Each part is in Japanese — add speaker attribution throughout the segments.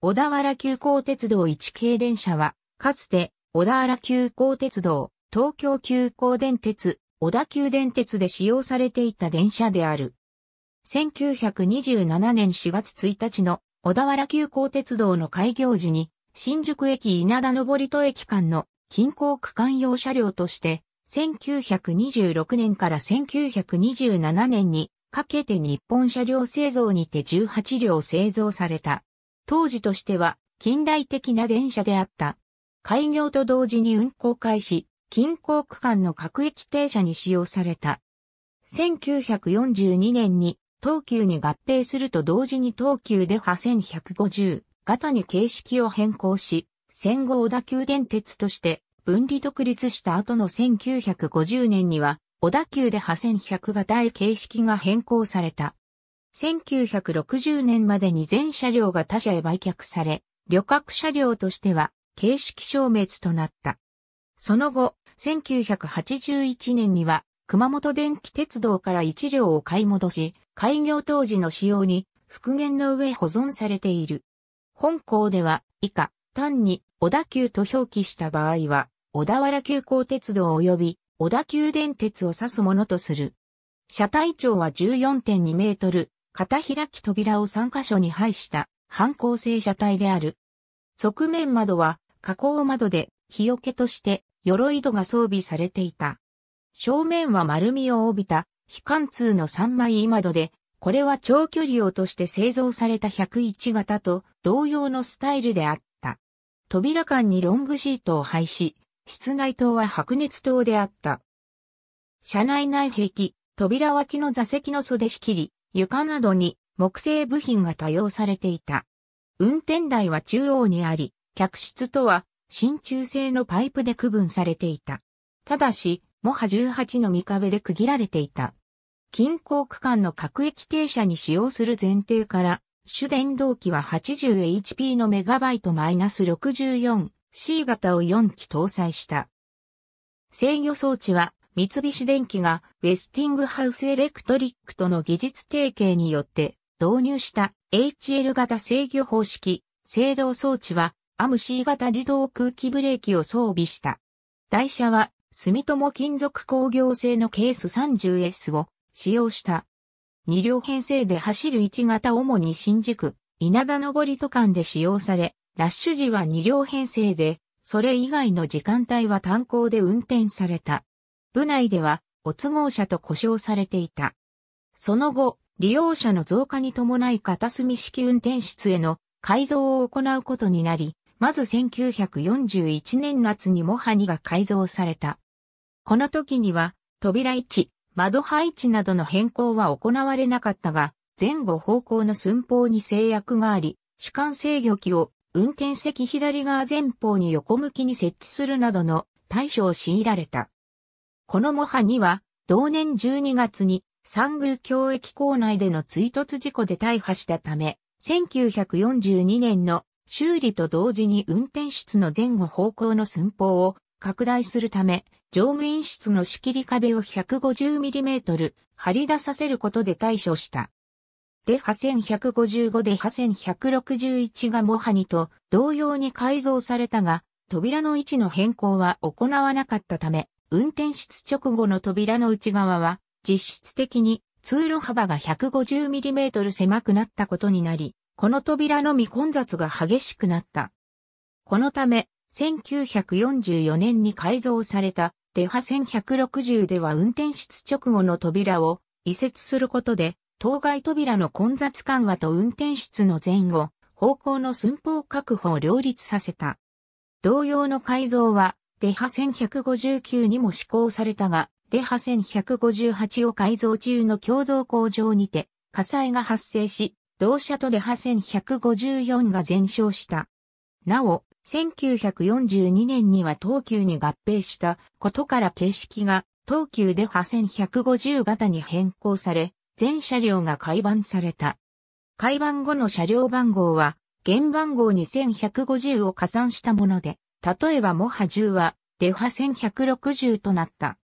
Speaker 1: 小田原急行鉄道1系電車は、かつて、小田原急行鉄道、東京急行電鉄、小田急電鉄で使用されていた電車である。1927年4月1日の小田原急行鉄道の開業時に、新宿駅稲田登戸駅間の近郊区間用車両として、1926年から1927年にかけて日本車両製造にて18両製造された。当時としては近代的な電車であった。開業と同時に運行開始、近郊区間の各駅停車に使用された。1942年に東急に合併すると同時に東急で8 1 5 0型に形式を変更し、戦後小田急電鉄として分離独立した後の1950年には小田急で8 1 0 0型へ形式が変更された。1960年までに全車両が他社へ売却され、旅客車両としては形式消滅となった。その後、1981年には熊本電気鉄道から1両を買い戻し、開業当時の仕様に復元の上保存されている。本校では以下、単に小田急と表記した場合は、小田原急行鉄道及び小田急電鉄を指すものとする。車体長は14.2メートル、片開き扉を3箇所に配した反光性車体である。側面窓は加工窓で日よけとして鎧戸が装備されていた。正面は丸みを帯びた非貫通の3枚窓で、これは長距離用として製造された101型と同様のスタイルであった。扉間にロングシートを配し、室内灯は白熱灯であった。車内内壁、扉脇の座席の袖仕切り、床などに木製部品が多用されていた。運転台は中央にあり、客室とは真鍮製のパイプで区分されていた。ただし、モハ18の三壁で区切られていた。近郊区間の各駅停車に使用する前提から、主電動機は 80HP のメガバイトマイナス -64C 型を4機搭載した。制御装置は三菱電機がウェスティングハウスエレクトリックとの技術提携によって導入した HL 型制御方式、制動装置はアム C 型自動空気ブレーキを装備した。台車は住友金属工業製のケース 30S を使用した。二両編成で走る1型主に新宿、稲田上り都間で使用され、ラッシュ時は二両編成で、それ以外の時間帯は単行で運転された。部内では、お都合者と呼称されていた。その後、利用者の増加に伴い片隅式運転室への改造を行うことになり、まず1941年夏にモハニが改造された。この時には、扉位置、窓配置などの変更は行われなかったが、前後方向の寸法に制約があり、主観制御機を運転席左側前方に横向きに設置するなどの対処を強いられた。この模範には、同年12月に、三宮教育構内での追突事故で大破したため、1942年の修理と同時に運転室の前後方向の寸法を拡大するため、乗務員室の仕切り壁を 150mm 張り出させることで対処した。で、ハ1155でハ1161がモハニと同様に改造されたが、扉の位置の変更は行わなかったため、運転室直後の扉の内側は、実質的に通路幅が 150mm 狭くなったことになり、この扉のみ混雑が激しくなった。このため、1944年に改造されたデハ1160では運転室直後の扉を移設することで、当該扉の混雑緩和と運転室の前後、方向の寸法確保を両立させた。同様の改造はデハ1159にも施行されたが、デハ1158を改造中の共同工場にて火災が発生し、同社とデハ1154が全焼した。なお、1942年には東急に合併したことから形式が東急デハ1150型に変更され、全車両が改版された。改版後の車両番号は、原番号に1150を加算したもので、例えばモハ10は、デファ1160となった。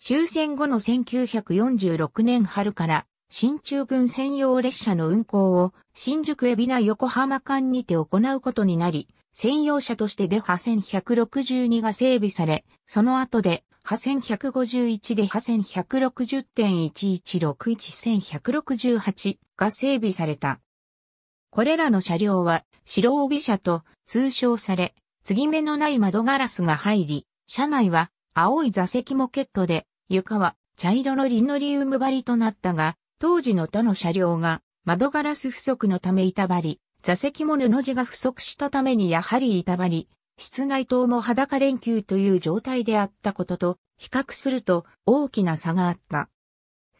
Speaker 1: 終戦後の1946年春から、新中軍専用列車の運行を新宿海老名横浜間にて行うことになり、専用車としてデハ1162が整備され、その後で、ハ1151でハ1160.11611168が整備された。これらの車両は白帯車と通称され、継ぎ目のない窓ガラスが入り、車内は青い座席モケットで、床は茶色のリノリウム張りとなったが、当時の他の車両が窓ガラス不足のため板張り、座席も布地が不足したためにやはり板張り、室内灯も裸電球という状態であったことと比較すると大きな差があった。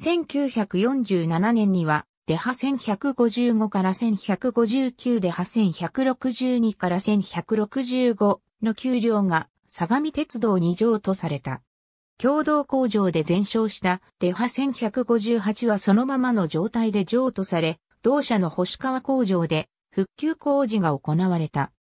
Speaker 1: 1947年にはデ波1155から1159デ波1162から1165の給料が相模鉄道2条とされた。共同工場で全焼したデハ1158はそのままの状態で譲渡され、同社の星川工場で復旧工事が行われた。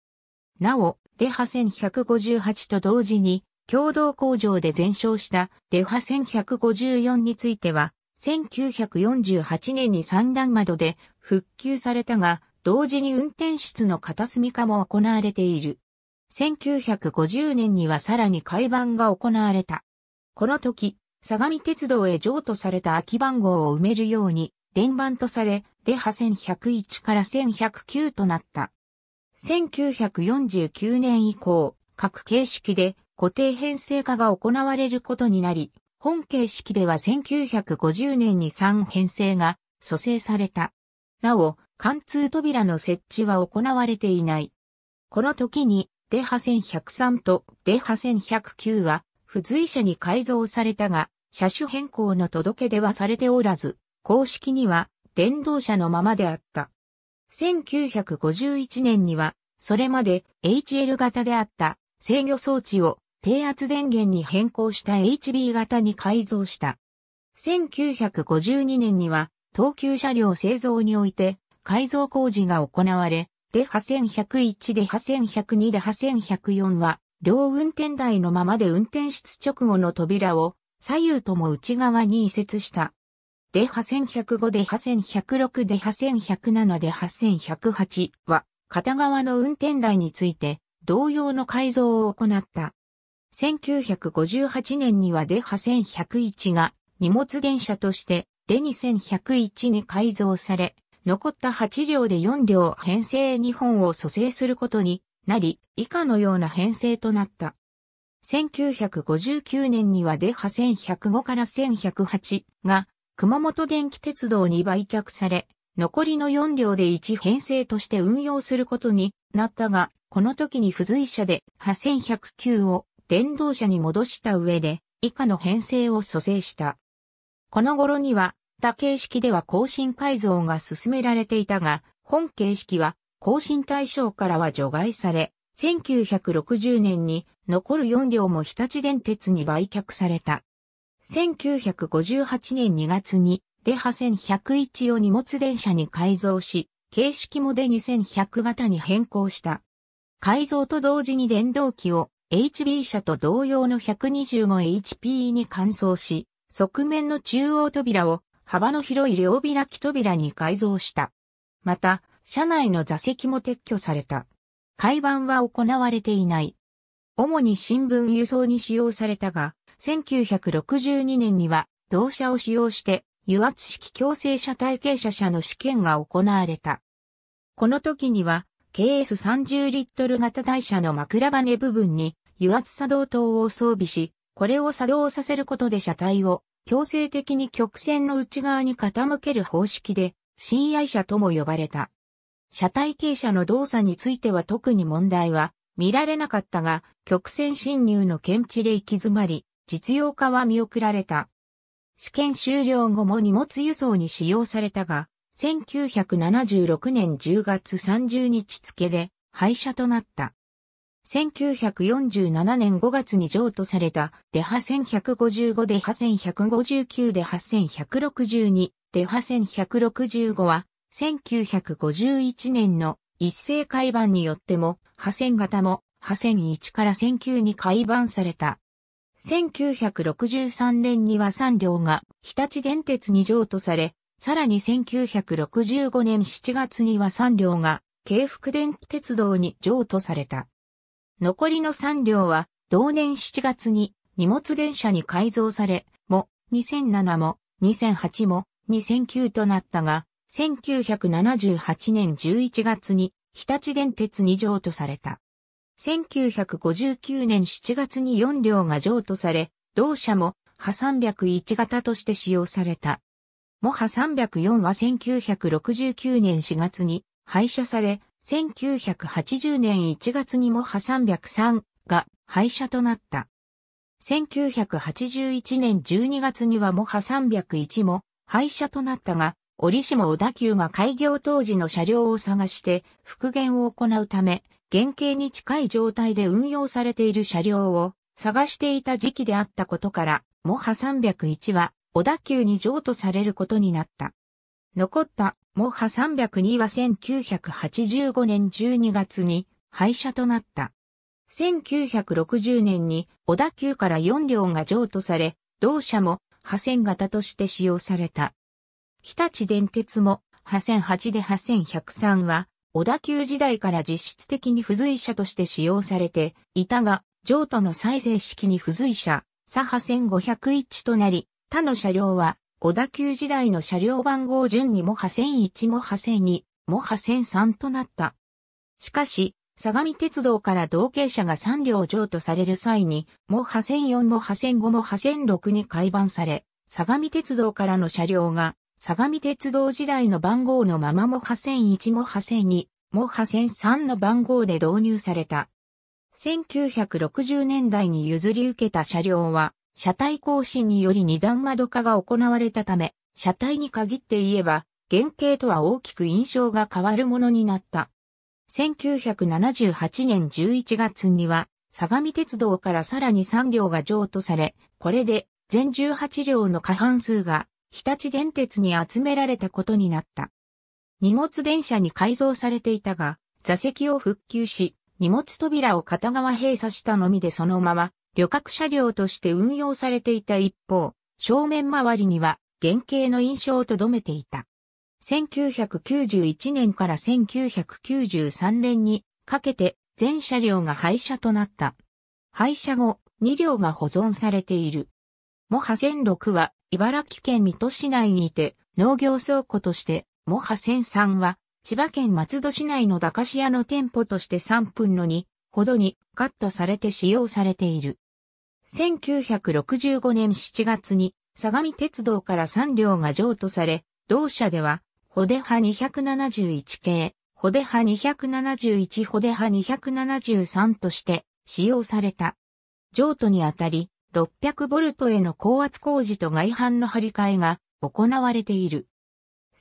Speaker 1: なお、デハ1158と同時に共同工場で全焼したデハ1154については1948年に三段窓で復旧されたが、同時に運転室の片隅化も行われている。1950年にはさらに改版が行われた。この時、相模鉄道へ譲渡された空き番号を埋めるように、電番とされ、出ハ1101から1109となった。1949年以降、各形式で固定編成化が行われることになり、本形式では1950年に3編成が蘇生された。なお、貫通扉の設置は行われていない。この時に、デハ1103とデハ1109は、付随車に改造されたが、車種変更の届け出はされておらず、公式には電動車のままであった。1951年には、それまで HL 型であった制御装置を低圧電源に変更した HB 型に改造した。1952年には、東急車両製造において、改造工事が行われ、デハ1101、デハ1102、デハ1104は、両運転台のままで運転室直後の扉を左右とも内側に移設した。デハ1105、デハ1106、デハ1107、デハ1108は、片側の運転台について、同様の改造を行った。1958年にはデハ1101が荷物電車としてデニ1101に改造され、残った8両で4両編成2本を蘇生することになり、以下のような編成となった。1959年にはデハ1105から1108が熊本電気鉄道に売却され、残りの4両で1編成として運用することになったが、この時に付随車で8109を電動車に戻した上で、以下の編成を蘇生した。この頃には、他形式では更新改造が進められていたが、本形式は更新対象からは除外され、1960年に残る4両も日立電鉄に売却された。1958年2月に、デハ1101を荷物電車に改造し、形式もデ2100型に変更した。改造と同時に電動機を HB 車と同様の 125HP に換装し、側面の中央扉を幅の広い両開き扉に改造した。また、車内の座席も撤去された。改版は行われていない。主に新聞輸送に使用されたが、1962年には同車を使用して油圧式強制車体系車車の試験が行われた。この時には KS30 リットル型台車の枕羽部分に油圧作動灯を装備し、これを作動させることで車体を強制的に曲線の内側に傾ける方式で、親愛車とも呼ばれた。車体傾斜の動作については特に問題は見られなかったが、曲線侵入の検知で行き詰まり、実用化は見送られた。試験終了後も荷物輸送に使用されたが、1976年10月30日付で廃車となった。1947年5月に譲渡された、デハ1155、デハ1159、デハ1162、デハ1165は、1951年の一斉改版によっても、破線型も、破線1から線9に改版された。1963年には3両が日立電鉄に譲渡され、さらに1965年7月には3両が京福電気鉄道に譲渡された。残りの3両は同年7月に荷物電車に改造され、も2007も2008も2009となったが、1978年11月に日立電鉄に譲渡された。1959年7月に4両が譲渡され、同社も波301型として使用された。モハ304は1969年4月に廃車され、1980年1月にモハ303が廃車となった。1981年12月にはモハ301も廃車となったが、折しも小田急が開業当時の車両を探して復元を行うため、原型に近い状態で運用されている車両を探していた時期であったことから、モハ301は小田急に譲渡されることになった。残ったモハ302は1985年12月に廃車となった。1960年に小田急から4両が譲渡され、同社も破線型として使用された。日立電鉄も破線8で破線103は小田急時代から実質的に付随車として使用されていたが、譲渡の再生式に付随車、左破線501となり、他の車両は小田急時代の車両番号順にも派1 1も派1 2も派1 3となった。しかし、相模鉄道から同型車が3両上とされる際に、も派1 4も派1 5も派1 6に改版され、相模鉄道からの車両が、相模鉄道時代の番号のままも派1 1も派1 2も派1 3の番号で導入された。1960年代に譲り受けた車両は、車体更新により二段窓化が行われたため、車体に限って言えば、原型とは大きく印象が変わるものになった。1978年11月には、相模鉄道からさらに3両が譲渡され、これで全18両の過半数が日立電鉄に集められたことになった。荷物電車に改造されていたが、座席を復旧し、荷物扉を片側閉鎖したのみでそのまま旅客車両として運用されていた一方、正面周りには原型の印象をとどめていた。1991年から1993年にかけて全車両が廃車となった。廃車後、2両が保存されている。モハ1006は茨城県水戸市内にて農業倉庫として、モハ1003は千葉県松戸市内の駄菓子屋の店舗として3分の2ほどにカットされて使用されている。1965年7月に相模鉄道から3両が譲渡され、同社では、ホデハ271系、ホデハ271、ホデハ273として使用された。譲渡にあたり、600ボルトへの高圧工事と外反の張り替えが行われている。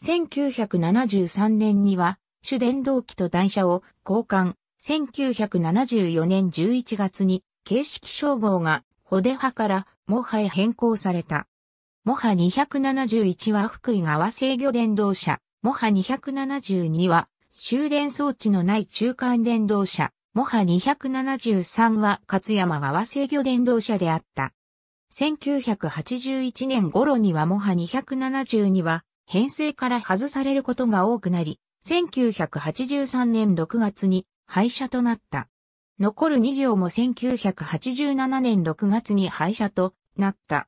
Speaker 1: 1973年には、主電動機と台車を交換。1974年11月に、形式称号がホデ派からモハへ変更された。モハ271は福井川制御電動車、モハ272は終電装置のない中間電動車、モハ273は勝山川制御電動車であった。1981年頃にはモハ272は編成から外されることが多くなり、1983年6月に廃車となった。残る2両も1987年6月に廃車となった。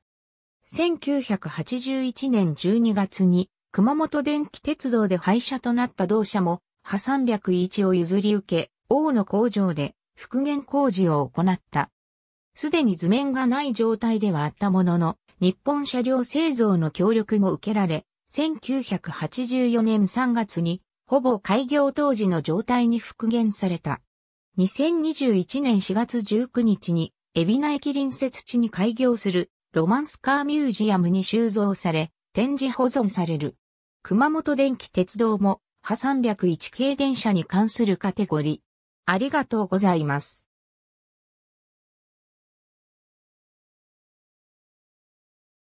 Speaker 1: 1981年12月に熊本電気鉄道で廃車となった同社も、破301を譲り受け、大野工場で復元工事を行った。すでに図面がない状態ではあったものの、日本車両製造の協力も受けられ、1984年3月に、ほぼ開業当時の状態に復元された。2021年4月19日に、海老名駅隣接地に開業するロマンスカーミュージアムに収蔵され、展示保存される。熊本電気鉄道も、波301系電車に関するカテゴリー。ありがとうございます。